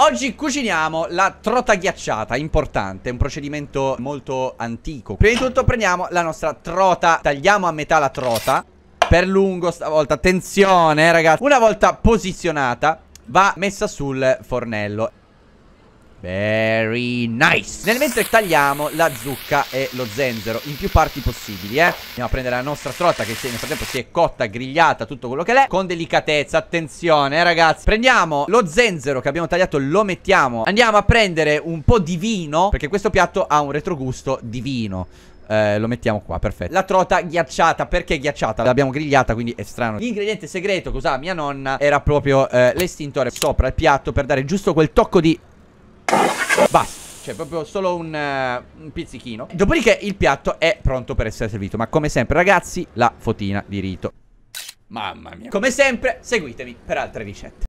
Oggi cuciniamo la trota ghiacciata, importante, un procedimento molto antico Prima di tutto prendiamo la nostra trota, tagliamo a metà la trota Per lungo stavolta, attenzione eh, ragazzi Una volta posizionata va messa sul fornello Very nice Nel mentre tagliamo la zucca e lo zenzero In più parti possibili eh Andiamo a prendere la nostra trota che nel frattempo si è cotta, grigliata Tutto quello che l'è Con delicatezza, attenzione eh ragazzi Prendiamo lo zenzero che abbiamo tagliato Lo mettiamo Andiamo a prendere un po' di vino Perché questo piatto ha un retrogusto di vino eh, lo mettiamo qua, perfetto La trota ghiacciata, perché ghiacciata? L'abbiamo grigliata, quindi è strano L'ingrediente segreto cos'ha mia nonna Era proprio eh, l'estintore sopra il piatto Per dare giusto quel tocco di Basta cioè proprio solo un, uh, un, pizzichino Dopodiché il piatto è pronto per essere servito Ma come sempre ragazzi, la fotina di rito Mamma mia Come sempre, seguitemi per altre ricette